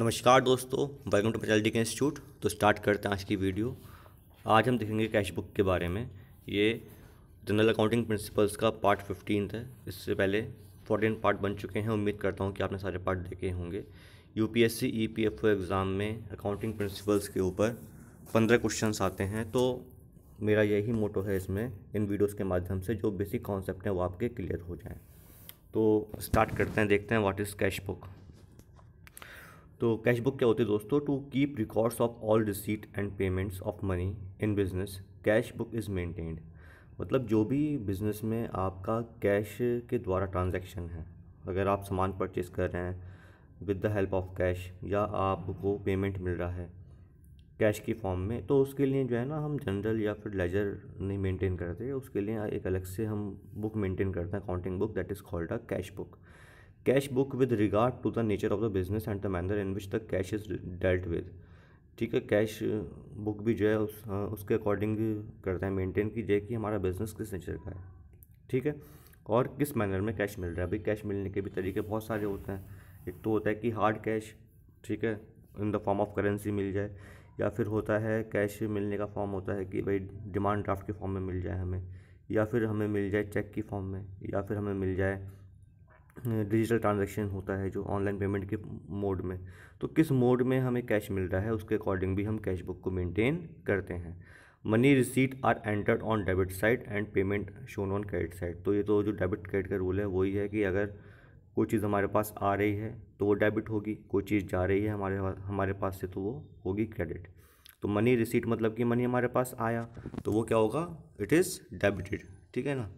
नमस्कार दोस्तों welcome to पचाल के इंस्टीट्यूट तो स्टार्ट करते हैं आज की वीडियो आज हम देखेंगे कैश बुक के बारे में ये जनरल अकाउंटिंग प्रिंसिपल्स का पार्ट फिफ्टीन है इससे पहले फोर्टीन पार्ट बन चुके हैं उम्मीद करता हूँ कि आपने सारे पार्ट देखे होंगे यूपीएससी ईपीएफओ एग्ज़ाम में अकाउंटिंग प्रिंसिपल्स के ऊपर पंद्रह क्वेश्चन आते हैं तो मेरा यही मोटो है इसमें इन वीडियोज़ के माध्यम से जो बेसिक कॉन्सेप्ट हैं वो आपके क्लियर हो जाएँ तो स्टार्ट करते हैं देखते हैं व्हाट इज़ कैश बुक तो कैश बुक क्या होती है दोस्तों to keep records of all receipt and payments of money in business cash book is maintained मतलब जो भी बिज़नेस में आपका कैश के द्वारा ट्रांजैक्शन है अगर आप सामान परचेज कर रहे हैं with the help of cash या आपको पेमेंट मिल रहा है कैश की फॉर्म में तो उसके लिए जो है ना हम जनरल या फिर लेजर नहीं मेंटेन करते उसके लिए एक अलग से हम बुक मेंटेन करते हैं accounting book that is called a cash book cash book with regard to the nature of the business and the manner in which the cash is dealt with ठीक है कैश बुक uh, भी जो है उस uh, उसके according करता है maintain की जाए कि हमारा बिजनेस किस नेचर का है ठीक है और किस मैनर में कैश मिल रहा है अभी कैश मिलने के भी तरीके बहुत सारे होते हैं एक तो होता है कि हार्ड कैश ठीक है in the form of currency मिल जाए या फिर होता है कैश मिलने का फॉर्म होता है कि भाई डिमांड ड्राफ्ट के फॉर्म में मिल जाए हमें या फिर हमें मिल जाए चेक की फॉर्म में या फिर हमें मिल जाए डिजिटल ट्रांजैक्शन होता है जो ऑनलाइन पेमेंट के मोड में तो किस मोड में हमें कैश मिल रहा है उसके अकॉर्डिंग भी हम कैश बुक को मेंटेन करते हैं money receipt are entered on debit side and payment shown on credit side तो ये तो जो डेबिट क्रेडिट का रूल है वही है कि अगर कोई चीज़ हमारे पास आ रही है तो वो डेबिट होगी कोई चीज़ जा रही है हमारे हमारे पास से तो वो होगी क्रेडिट तो मनी रिसीट मतलब कि मनी हमारे पास आया तो वो क्या होगा इट इज़ डेबिटेड ठीक है ना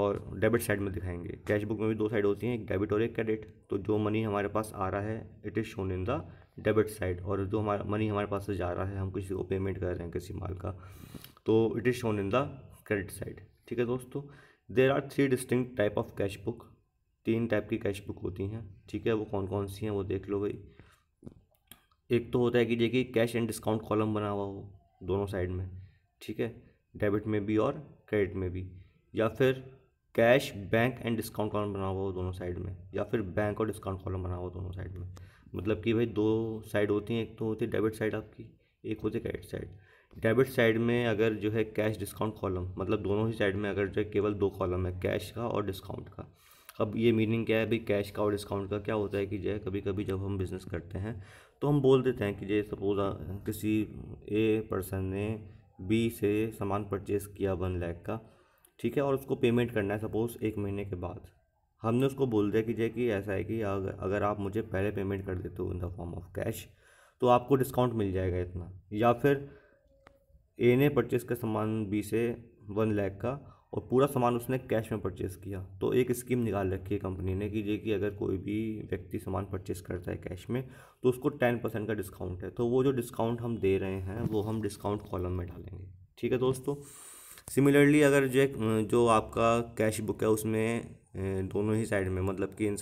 और डेबिट साइड में दिखाएंगे कैश बुक में भी दो साइड होती हैं एक डेबिट और एक क्रेडिट तो जो मनी हमारे पास आ रहा है it is shown in the debit side और जो हमारा मनी हमारे पास से जा रहा है हम किसी को पेमेंट कर रहे हैं किसी माल का तो it is shown in the credit side ठीक है दोस्तों there are three distinct type of cash book तीन टाइप की कैश बुक होती हैं ठीक है वो कौन कौन सी हैं वो देख लो भाई एक तो होता है कि देखिए कैश एंड डिस्काउंट कॉलम बना हुआ हो दोनों साइड में ठीक है डेबिट में भी और क्रेडिट में भी या फिर cash bank and discount column बना हुआ हो दोनों साइड में या फिर बैंक और डिस्काउंट कॉलम बना हुआ दोनों साइड में मतलब कि भाई दो साइड होती हैं एक तो होती है डेबिट साइड आपकी एक होती है क्रेडिट साइड डेबिट साइड में अगर जो है कैश डिस्काउंट कॉलम मतलब दोनों ही साइड में अगर जो है केवल दो कॉलम है कैश का और डिस्काउंट का अब ये मीनिंग क्या है भाई कैश का और डिस्काउंट का क्या होता है कि जो है कभी कभी जब हम बिज़नेस करते हैं तो हम बोल देते हैं कि जो सपोज किसी ए पर्सन ने बी से सामान परचेज़ किया वन लैख का ठीक है और उसको पेमेंट करना है सपोज़ एक महीने के बाद हमने उसको बोल दिया कि जय कि ऐसा है कि अगर अगर आप मुझे पहले पेमेंट कर देते हो in the form of cash तो आपको डिस्काउंट मिल जाएगा इतना या फिर ए ने परचेज़ का सामान बी से वन लैख का और पूरा सामान उसने कैश में परचेज़ किया तो एक स्कीम निकाल रखी है कंपनी ने कि जे कि अगर कोई भी व्यक्ति सामान परचेज़ करता है कैश में तो उसको टेन परसेंट का डिस्काउंट है तो वो जो डिस्काउंट हम दे रहे हैं वो हम डिस्काउंट कॉलम में डालेंगे ठीक है दोस्तों सिमिलरली अगर जो जो आपका कैश बुक है उसमें दोनों ही साइड में मतलब कि in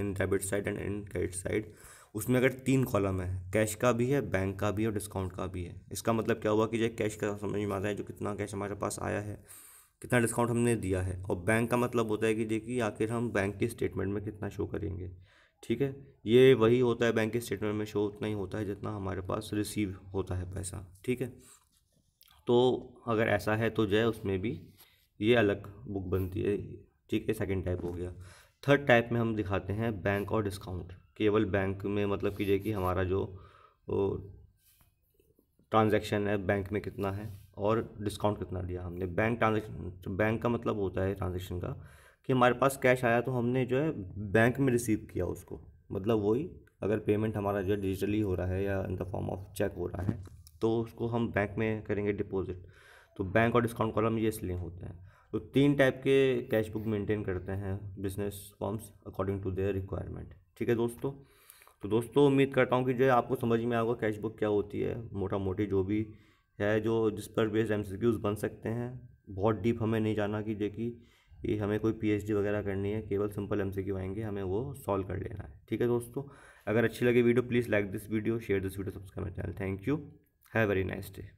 in debit side and in credit side उसमें अगर तीन कॉलम है कैश का भी है बैंक का भी है और डिस्काउंट का भी है इसका मतलब क्या हुआ कि जो कैश का समझ में आता है जो कितना कैश हमारे पास आया है कितना डिस्काउंट हमने दिया है और बैंक का मतलब होता है कि देखिए आखिर हम बैंक के स्टेटमेंट में कितना शो करेंगे ठीक है ये वही होता है बैंक के स्टेटमेंट में शो उतना ही होता है जितना हमारे पास रिसीव होता है पैसा ठीक है तो अगर ऐसा है तो जो है उसमें भी ये अलग बुक बनती है ठीक है सेकेंड टाइप हो गया थर्ड टाइप में हम दिखाते हैं बैंक और डिस्काउंट केवल बैंक में मतलब कीजिए कि हमारा जो ट्रांजैक्शन है बैंक में कितना है और डिस्काउंट कितना दिया हमने बैंक ट्रांजेक्शन बैंक का मतलब होता है ट्रांजेक्शन का कि हमारे पास कैश आया तो हमने जो है बैंक में रिसीव किया उसको मतलब वही अगर पेमेंट हमारा जो है डिजिटली हो रहा है या in the form of cheque हो रहा है तो उसको हम बैंक में करेंगे डिपॉजिट तो बैंक और डिस्काउंट कॉलम ये इसलिए होते हैं तो तीन टाइप के कैश बुक मेंटेन करते हैं business forms according to their requirement ठीक है दोस्तों तो दोस्तों उम्मीद करता हूँ कि जो है आपको समझ में आएगा कैश बुक क्या होती है मोटा मोटी जो भी है जो जिस पर बेस्ड एम सी बन सकते हैं बहुत डीप हमें नहीं जाना कि देखिए कि हमें कोई पीएचडी वगैरह करनी है केवल सिंपल एम सी आएंगे हमें वो सॉल्व कर लेना है ठीक है दोस्तों अगर अच्छी लगे video please like this video share this video subscribe channel thank you Have a very nice day.